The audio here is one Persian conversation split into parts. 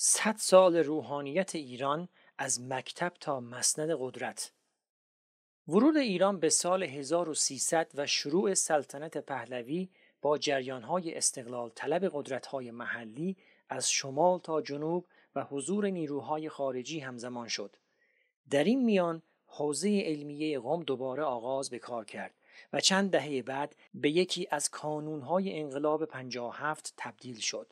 صد سال روحانیت ایران از مکتب تا مسند قدرت ورود ایران به سال 1300 و شروع سلطنت پهلوی با جریانهای استقلال طلب قدرتهای محلی از شمال تا جنوب و حضور نیروهای خارجی همزمان شد. در این میان حوزه علمیه قم دوباره آغاز به کار کرد و چند دهه بعد به یکی از کانونهای انقلاب 57 تبدیل شد.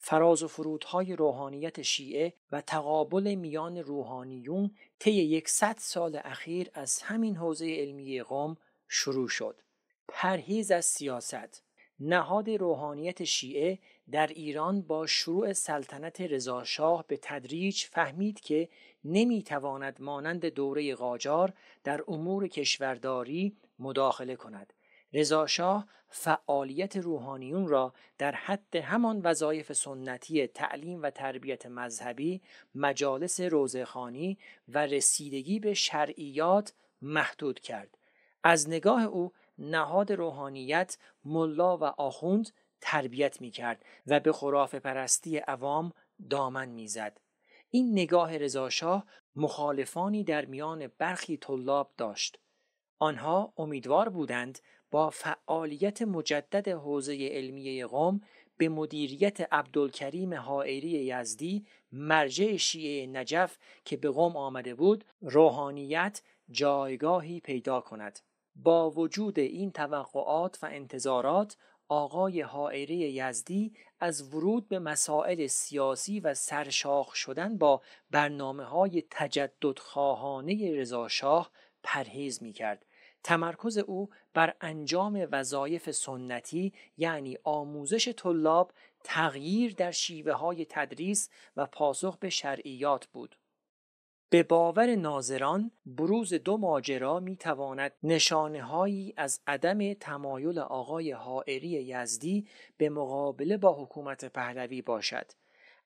فراز و فرودهای روحانیت شیعه و تقابل میان روحانیون طی یکصد سال اخیر از همین حوزه علمی قوم شروع شد. پرهیز از سیاست نهاد روحانیت شیعه در ایران با شروع سلطنت رضاشاه به تدریج فهمید که نمیتواند مانند دوره قاجار در امور کشورداری مداخله کند رضاشاه فعالیت روحانیون را در حد همان وظایف سنتی تعلیم و تربیت مذهبی، مجالس روزخانی و رسیدگی به شرعیات محدود کرد. از نگاه او نهاد روحانیت ملا و آخوند تربیت می کرد و به خراف پرستی عوام دامن می زد. این نگاه رضاشاه مخالفانی در میان برخی طلاب داشت. آنها امیدوار بودند با فعالیت مجدد حوزه علمیه قم به مدیریت عبدالکریم حائری یزدی مرجع شیعه نجف که به قم آمده بود روحانیت جایگاهی پیدا کند با وجود این توقعات و انتظارات آقای حائری یزدی از ورود به مسائل سیاسی و سرشاخ شدن با برنامه های تجدد خواهانه رضاشاه پرهیز می کرد تمرکز او بر انجام وظایف سنتی یعنی آموزش طلاب تغییر در شیوه های تدریس و پاسخ به شرعیات بود. به باور ناظران بروز دو ماجرا می تواند نشانه هایی از عدم تمایل آقای حائری یزدی به مقابله با حکومت پهلوی باشد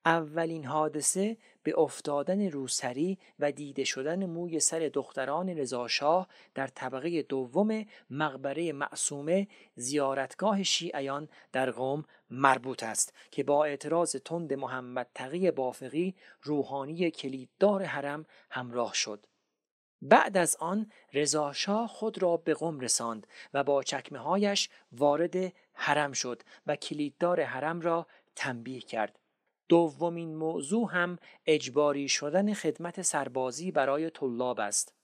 اولین حادثه به افتادن روسری و دیده شدن موی سر دختران رضاشاه در طبقه دوم مقبره معصومه زیارتگاه شیعیان در قوم مربوط است که با اعتراض تند محمد تقی بافقی روحانی کلیددار حرم همراه شد بعد از آن رضاشاه خود را به قم رساند و با چکمه هایش وارد حرم شد و کلیددار حرم را تنبیه کرد دومین موضوع هم اجباری شدن خدمت سربازی برای طلاب است.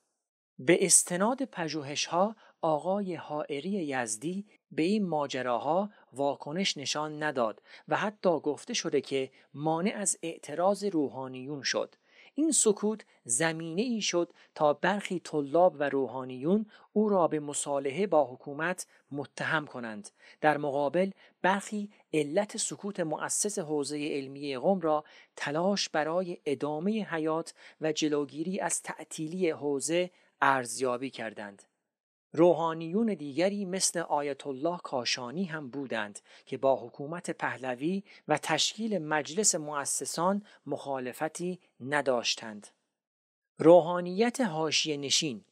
به استناد ها آقای حائری یزدی به این ماجراها واکنش نشان نداد و حتی گفته شده که مانع از اعتراض روحانیون شد این سکوت زمینه ای شد تا برخی طلاب و روحانیون او را به مصالحه با حکومت متهم کنند در مقابل برخی علت سکوت مؤسس حوزه علمی قم را تلاش برای ادامه حیات و جلوگیری از تعطیلی حوزه ارزیابی کردند روحانیون دیگری مثل آیت الله کاشانی هم بودند که با حکومت پهلوی و تشکیل مجلس مؤسسان مخالفتی نداشتند. روحانیت هاشی نشین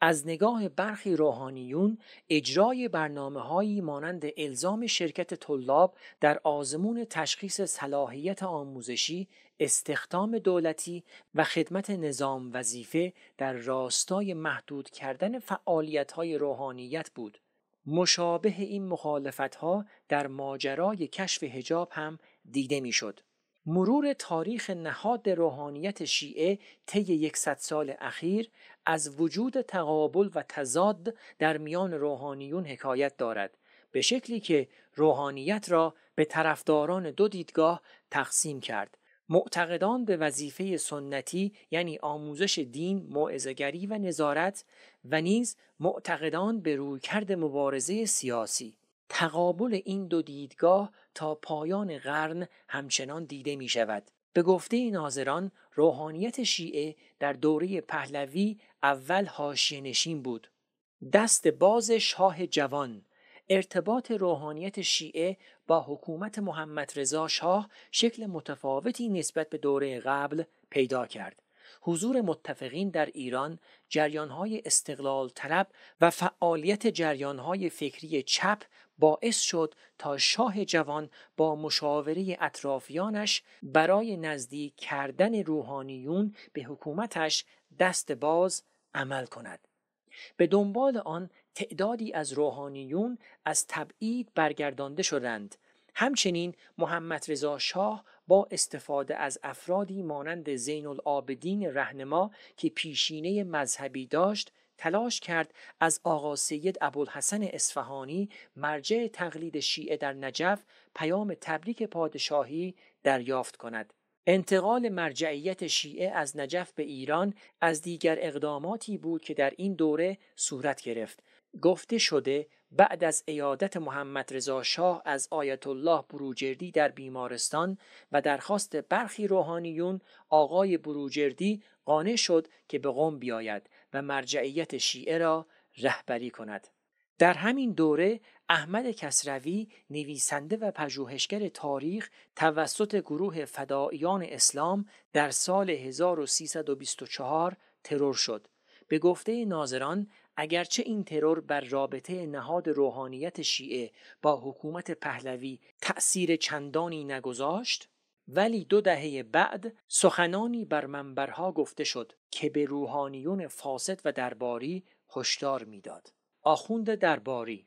از نگاه برخی روحانیون اجرای برنامه هایی مانند الزام شرکت طلاب در آزمون تشخیص صلاحیت آموزشی استخدام دولتی و خدمت نظام وظیفه در راستای محدود کردن فعالیت های روحانیت بود. مشابه این مخالفت ها در ماجرای کشف هجاب هم دیده میشد. مرور تاریخ نهاد روحانیت شیعه طی یکصد سال اخیر از وجود تقابل و تضاد در میان روحانیون حکایت دارد به شکلی که روحانیت را به طرفداران دو دیدگاه تقسیم کرد معتقدان به وظیفه سنتی یعنی آموزش دین، موعظه‌گری و نظارت و نیز معتقدان به رویکرد مبارزه سیاسی تقابل این دو دیدگاه تا پایان قرن همچنان دیده می شود. به گفته ناظران روحانیت شیعه در دوره پهلوی اول حاشیه نشین بود. دست باز شاه جوان ارتباط روحانیت شیعه با حکومت محمد رضا شاه شکل متفاوتی نسبت به دوره قبل پیدا کرد. حضور متفقین در ایران جریانهای استقلال طلب و فعالیت جریانهای فکری چپ باعث شد تا شاه جوان با مشاوره اطرافیانش برای نزدیک کردن روحانیون به حکومتش دست باز عمل کند. به دنبال آن تعدادی از روحانیون از تبعید برگردانده شدند همچنین محمد رضا شاه با استفاده از افرادی مانند زین العابدین رهنما که پیشینه مذهبی داشت تلاش کرد از آقا سید ابوالحسن اصفهانی مرجع تقلید شیعه در نجف پیام تبریک پادشاهی دریافت کند انتقال مرجعیت شیعه از نجف به ایران از دیگر اقداماتی بود که در این دوره صورت گرفت گفته شده بعد از ایادت محمد رضا شاه از آیت الله بروجردی در بیمارستان و درخواست برخی روحانیون آقای بروجردی قانع شد که به قم بیاید و مرجعیت شیعه را رهبری کند در همین دوره احمد کسروی نویسنده و پژوهشگر تاریخ توسط گروه فدائیان اسلام در سال 1324 ترور شد. به گفته ناظران اگرچه این ترور بر رابطه نهاد روحانیت شیعه با حکومت پهلوی تأثیر چندانی نگذاشت ولی دو دهه بعد سخنانی بر منبرها گفته شد که به روحانیون فاسد و درباری هشدار میداد. آخوند درباری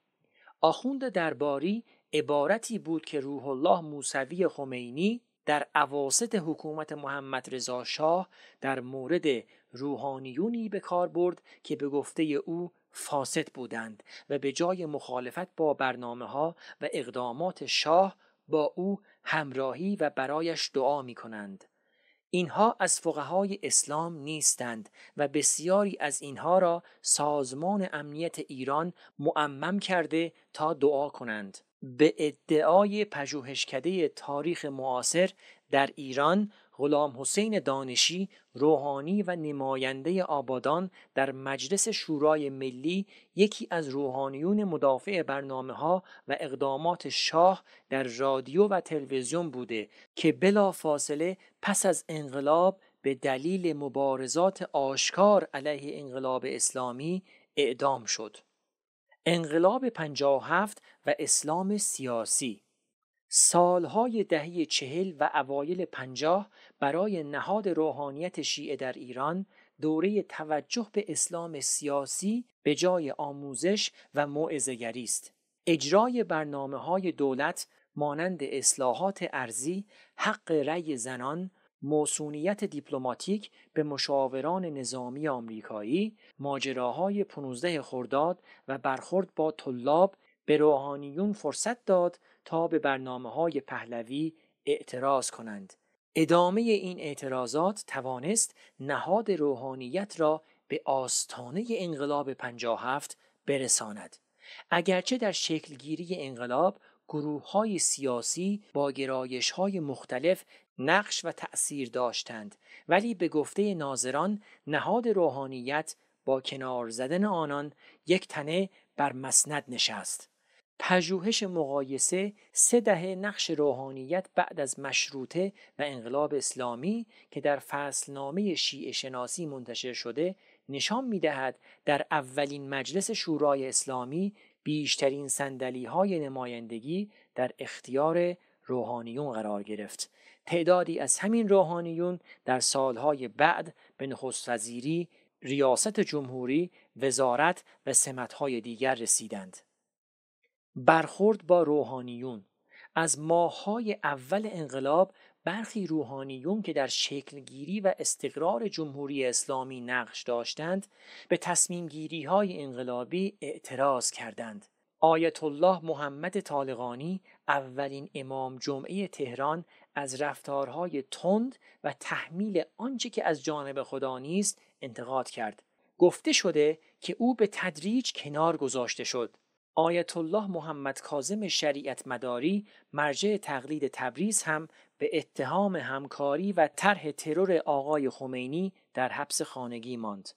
آخوند درباری عبارتی بود که روح الله موسوی خمینی در عواست حکومت محمد رضا شاه در مورد روحانیونی به کار برد که به گفته او فاسد بودند و به جای مخالفت با برنامه ها و اقدامات شاه با او همراهی و برایش دعا می کنند اینها از فقهای اسلام نیستند و بسیاری از اینها را سازمان امنیت ایران معمم کرده تا دعا کنند به ادعای پژوهشکده تاریخ معاصر در ایران غلام حسین دانشی روحانی و نماینده آبادان در مجلس شورای ملی یکی از روحانیون مدافع برنامه ها و اقدامات شاه در رادیو و تلویزیون بوده که بلا فاصله پس از انقلاب به دلیل مبارزات آشکار علیه انقلاب اسلامی اعدام شد. انقلاب 57 و اسلام سیاسی سالهای دهی چهل و اوایل پنجاه برای نهاد روحانیت شیعه در ایران دوره توجه به اسلام سیاسی به جای آموزش و معزگری است اجرای برنامه های دولت مانند اصلاحات ارزی، حق رأی زنان، موسونیت دیپلماتیک به مشاوران نظامی آمریکایی، ماجراهای پنوزده خرداد و برخورد با طلاب به روحانیون فرصت داد تا به برنامه های پهلوی اعتراض کنند. ادامه این اعتراضات توانست نهاد روحانیت را به آستانه انقلاب 57 برساند. اگرچه در شکلگیری انقلاب گروه های سیاسی با گرایش های مختلف نقش و تأثیر داشتند ولی به گفته ناظران نهاد روحانیت با کنار زدن آنان یک تنه بر مسند نشست. پژوهش مقایسه سه دهه نقش روحانیت بعد از مشروطه و انقلاب اسلامی که در فصلنامه شیعه شناسی منتشر شده نشان میدهد در اولین مجلس شورای اسلامی بیشترین سندلی های نمایندگی در اختیار روحانیون قرار گرفت تعدادی از همین روحانیون در سالهای بعد به نخست وزیری ریاست جمهوری وزارت و سمتهای دیگر رسیدند برخورد با روحانیون از ماهای اول انقلاب برخی روحانیون که در شکلگیری و استقرار جمهوری اسلامی نقش داشتند به تصمیم گیری های انقلابی اعتراض کردند. آیت الله محمد طالقانی اولین امام جمعه تهران از رفتارهای تند و تحمیل آنچه که از جانب خدا نیست انتقاد کرد. گفته شده که او به تدریج کنار گذاشته شد آیت الله محمد کاظم شریعت مداری مرجع تقلید تبریز هم به اتهام همکاری و طرح ترور آقای خمینی در حبس خانگی ماند.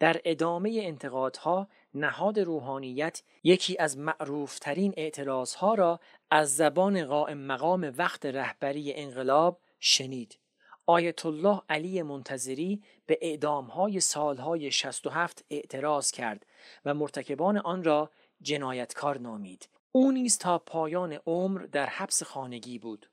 در ادامه انتقادها نهاد روحانیت یکی از معروفترین اعتراضها را از زبان قائم مقام وقت رهبری انقلاب شنید. آیت الله علی منتظری به اعدامهای سالهای 67 اعتراض کرد و مرتکبان آن را جنایتکار نامید او نیز تا پایان عمر در حبس خانگی بود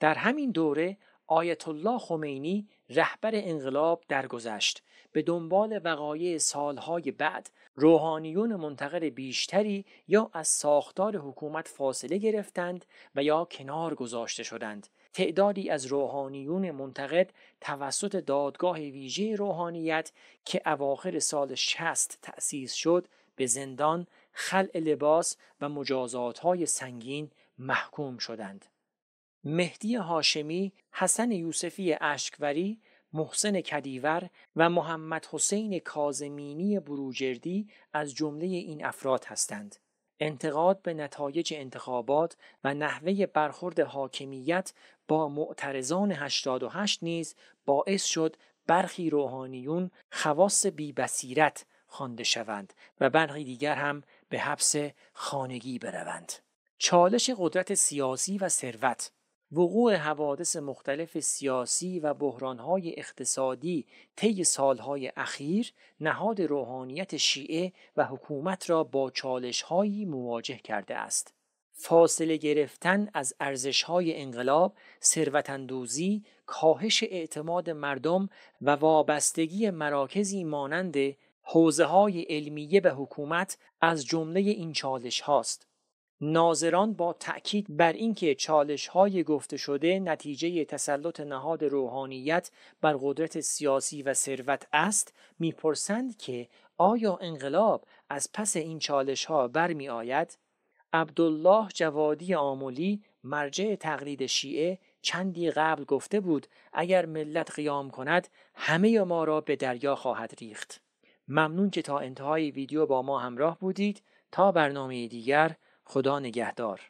در همین دوره آیت الله خمینی رهبر انقلاب درگذشت به دنبال وقایع سالهای بعد روحانیون منتقل بیشتری یا از ساختار حکومت فاصله گرفتند و یا کنار گذاشته شدند تعدادی از روحانیون منتقد توسط دادگاه ویژه روحانیت که اواخر سال شست تأسیس شد به زندان خلع لباس و مجازات های سنگین محکوم شدند. مهدی هاشمی، حسن یوسفی اشکوری، محسن کدیور و محمد حسین کازمینی بروجردی از جمله این افراد هستند. انتقاد به نتایج انتخابات و نحوه برخورد حاکمیت با معترضان 88 نیز باعث شد برخی روحانیون خواص بیبسیرت خوانده شوند و برخی دیگر هم به حبس خانگی بروند. چالش قدرت سیاسی و ثروت وقوع حوادث مختلف سیاسی و بحرانهای اقتصادی طی سالهای اخیر نهاد روحانیت شیعه و حکومت را با چالشهایی مواجه کرده است. فاصله گرفتن از ارزشهای انقلاب، ثروتاندوزی، کاهش اعتماد مردم و وابستگی مراکزی مانند حوزه های علمیه به حکومت از جمله این چالش هاست. ناظران با تأکید بر اینکه چالش های گفته شده نتیجه تسلط نهاد روحانیت بر قدرت سیاسی و ثروت است میپرسند که آیا انقلاب از پس این چالش ها بر می آید؟ عبدالله جوادی آمولی مرجع تقلید شیعه چندی قبل گفته بود اگر ملت قیام کند همه ما را به دریا خواهد ریخت. ممنون که تا انتهای ویدیو با ما همراه بودید تا برنامه دیگر خدا نگهدار